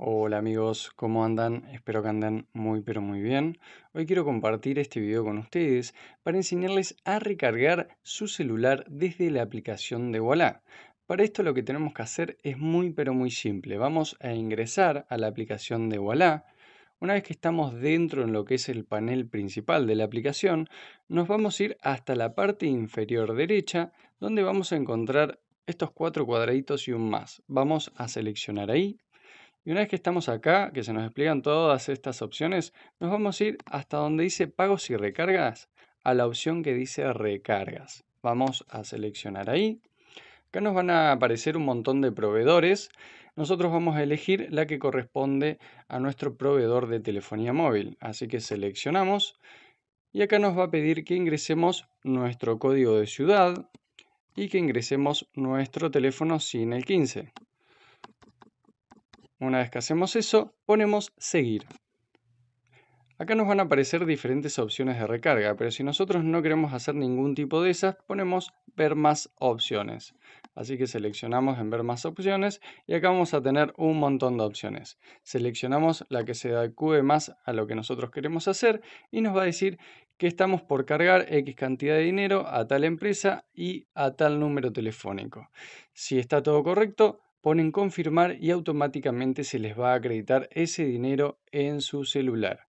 Hola amigos, ¿cómo andan? Espero que anden muy pero muy bien. Hoy quiero compartir este video con ustedes para enseñarles a recargar su celular desde la aplicación de Walla. Para esto lo que tenemos que hacer es muy pero muy simple. Vamos a ingresar a la aplicación de Walla. Una vez que estamos dentro en lo que es el panel principal de la aplicación, nos vamos a ir hasta la parte inferior derecha donde vamos a encontrar estos cuatro cuadraditos y un más. Vamos a seleccionar ahí y una vez que estamos acá, que se nos explican todas estas opciones, nos vamos a ir hasta donde dice pagos y recargas, a la opción que dice recargas. Vamos a seleccionar ahí. Acá nos van a aparecer un montón de proveedores. Nosotros vamos a elegir la que corresponde a nuestro proveedor de telefonía móvil. Así que seleccionamos y acá nos va a pedir que ingresemos nuestro código de ciudad y que ingresemos nuestro teléfono sin el 15. Una vez que hacemos eso, ponemos seguir. Acá nos van a aparecer diferentes opciones de recarga, pero si nosotros no queremos hacer ningún tipo de esas, ponemos ver más opciones. Así que seleccionamos en ver más opciones y acá vamos a tener un montón de opciones. Seleccionamos la que se adecue más a lo que nosotros queremos hacer y nos va a decir que estamos por cargar X cantidad de dinero a tal empresa y a tal número telefónico. Si está todo correcto, ponen confirmar y automáticamente se les va a acreditar ese dinero en su celular.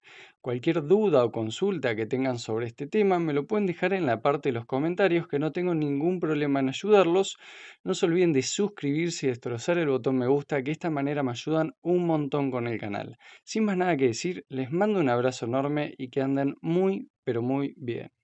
Cualquier duda o consulta que tengan sobre este tema me lo pueden dejar en la parte de los comentarios que no tengo ningún problema en ayudarlos. No se olviden de suscribirse y destrozar el botón me gusta que de esta manera me ayudan un montón con el canal. Sin más nada que decir, les mando un abrazo enorme y que anden muy pero muy bien.